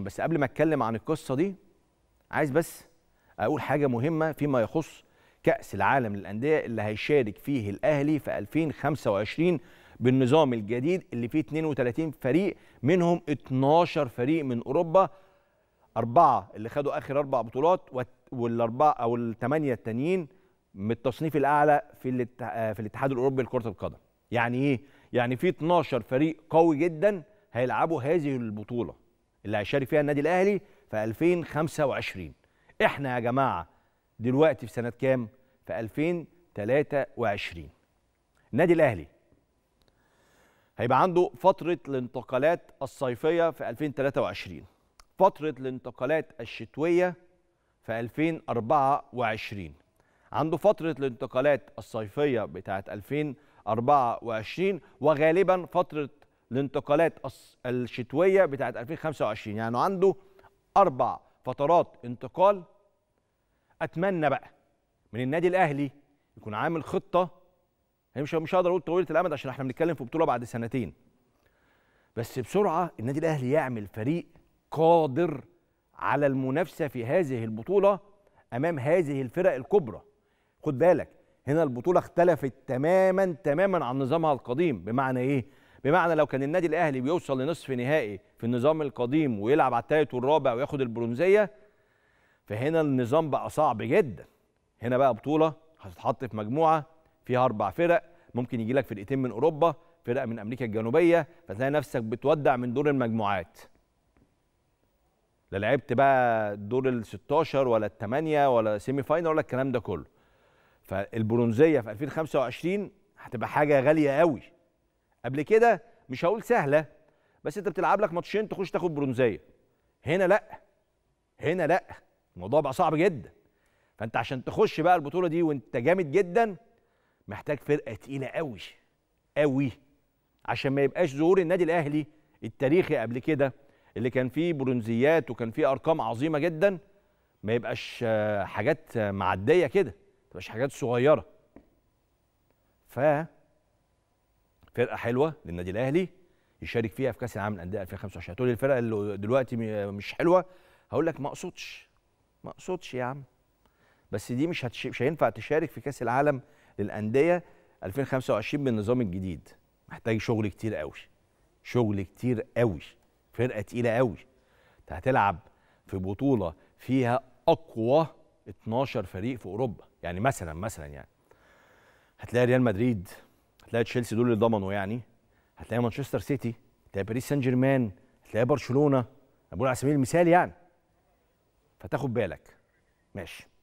بس قبل ما اتكلم عن القصه دي عايز بس اقول حاجه مهمه فيما يخص كاس العالم للانديه اللي هيشارك فيه الاهلي في 2025 بالنظام الجديد اللي فيه 32 فريق منهم 12 فريق من اوروبا أربعة اللي خدوا آخر أربع بطولات والأربعة أو الثمانية التانيين من التصنيف الأعلى في في الاتحاد الأوروبي لكرة القدم. يعني إيه؟ يعني في 12 فريق قوي جدا هيلعبوا هذه البطولة. اللي هيشارك فيها النادي الاهلي في 2025 احنا يا جماعه دلوقتي في سنه كام في 2023 النادي الاهلي هيبقى عنده فتره الانتقالات الصيفيه في 2023 فتره الانتقالات الشتويه في 2024 عنده فتره الانتقالات الصيفيه بتاعه 2024 وغالبا فتره الانتقالات الشتويه بتاعه 2025 يعني عنده اربع فترات انتقال اتمنى بقى من النادي الاهلي يكون عامل خطه هي يعني مش مش هقدر اقول طويله الامد عشان احنا بنتكلم في بطوله بعد سنتين بس بسرعه النادي الاهلي يعمل فريق قادر على المنافسه في هذه البطوله امام هذه الفرق الكبرى خد بالك هنا البطوله اختلفت تماما تماما عن نظامها القديم بمعنى ايه بمعنى لو كان النادي الاهلي بيوصل لنصف نهائي في النظام القديم ويلعب على الثالث والرابع وياخد البرونزيه فهنا النظام بقى صعب جدا هنا بقى بطوله هتتحط في مجموعه فيها اربع فرق ممكن يجي لك فرقتين من اوروبا فرقه من امريكا الجنوبيه فتلاقي نفسك بتودع من دور المجموعات لا لعبت بقى دور ال 16 ولا الثمانيه ولا سيمي فاينل ولا الكلام ده كله فالبرونزيه في 2025 هتبقى حاجه غاليه قوي قبل كده مش هقول سهله بس انت بتلعب لك ماتشين تخش تاخد برونزيه هنا لا هنا لا الموضوع بقى صعب جدا فانت عشان تخش بقى البطوله دي وانت جامد جدا محتاج فرقه تقيله قوي قوي عشان ما يبقاش ظهور النادي الاهلي التاريخي قبل كده اللي كان فيه برونزيات وكان فيه ارقام عظيمه جدا ما يبقاش آه، حاجات آه، معديه كده ما تبقاش حاجات صغيره ف فرقه حلوه للنادي الاهلي يشارك فيها في كاس العالم للانديه 2025 هتقول الفرقه اللي دلوقتي مش حلوه هقول لك ما اقصدش ما اقصدش يا عم بس دي مش هتش... مش هينفع تشارك في كاس العالم للانديه 2025 بالنظام الجديد محتاج شغل كتير قوي شغل كتير قوي فرقه تقيله قوي انت هتلعب في بطوله فيها اقوى 12 فريق في اوروبا يعني مثلا مثلا يعني هتلاقي ريال مدريد هتلاقي تشيلسي دول اللي ضمنوا يعني هتلاقي مانشستر سيتي هتلاقي باريس سان جيرمان هتلاقي برشلونه بقول على سبيل المثال يعني فتاخد بالك ماشي